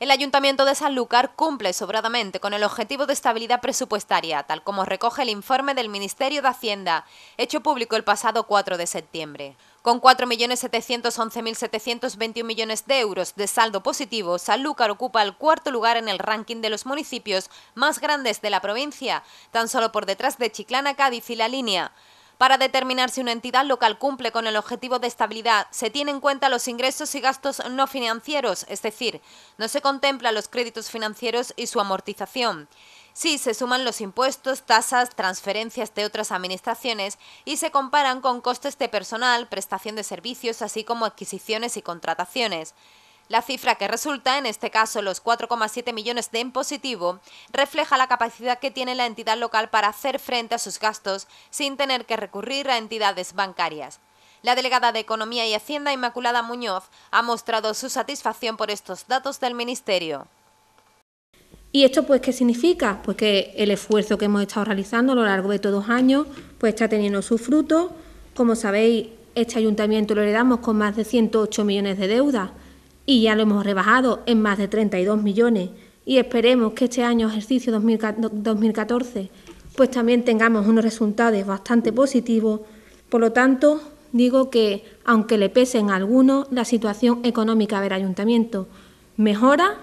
El Ayuntamiento de Sanlúcar cumple sobradamente con el objetivo de estabilidad presupuestaria, tal como recoge el informe del Ministerio de Hacienda, hecho público el pasado 4 de septiembre. Con 4.711.721 millones de euros de saldo positivo, Sanlúcar ocupa el cuarto lugar en el ranking de los municipios más grandes de la provincia, tan solo por detrás de Chiclana, Cádiz y La Línea. Para determinar si una entidad local cumple con el objetivo de estabilidad, se tienen en cuenta los ingresos y gastos no financieros, es decir, no se contemplan los créditos financieros y su amortización. Sí, se suman los impuestos, tasas, transferencias de otras administraciones y se comparan con costes de personal, prestación de servicios, así como adquisiciones y contrataciones. La cifra que resulta, en este caso los 4,7 millones de en refleja la capacidad que tiene la entidad local para hacer frente a sus gastos sin tener que recurrir a entidades bancarias. La delegada de Economía y Hacienda, Inmaculada Muñoz, ha mostrado su satisfacción por estos datos del Ministerio. ¿Y esto pues qué significa? Pues que el esfuerzo que hemos estado realizando a lo largo de todos los años pues, está teniendo su fruto. Como sabéis, este ayuntamiento lo heredamos con más de 108 millones de deudas y ya lo hemos rebajado en más de 32 millones y esperemos que este año, ejercicio 2014, pues también tengamos unos resultados bastante positivos. Por lo tanto, digo que, aunque le pesen a algunos, la situación económica del ayuntamiento mejora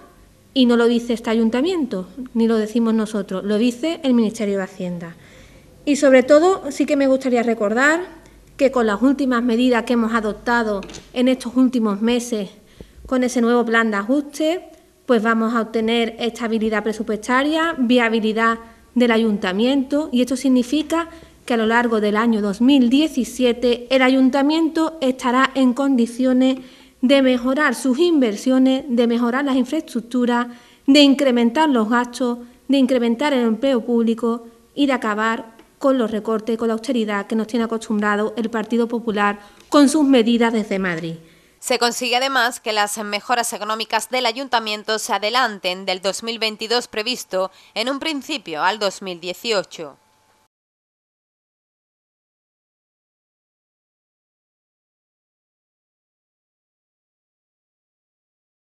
y no lo dice este ayuntamiento, ni lo decimos nosotros, lo dice el Ministerio de Hacienda. Y sobre todo, sí que me gustaría recordar que con las últimas medidas que hemos adoptado en estos últimos meses con ese nuevo plan de ajuste, pues vamos a obtener estabilidad presupuestaria, viabilidad del ayuntamiento y esto significa que a lo largo del año 2017 el ayuntamiento estará en condiciones de mejorar sus inversiones, de mejorar las infraestructuras, de incrementar los gastos, de incrementar el empleo público y de acabar con los recortes, con la austeridad que nos tiene acostumbrado el Partido Popular con sus medidas desde Madrid. Se consigue además que las mejoras económicas del ayuntamiento se adelanten del 2022 previsto en un principio al 2018.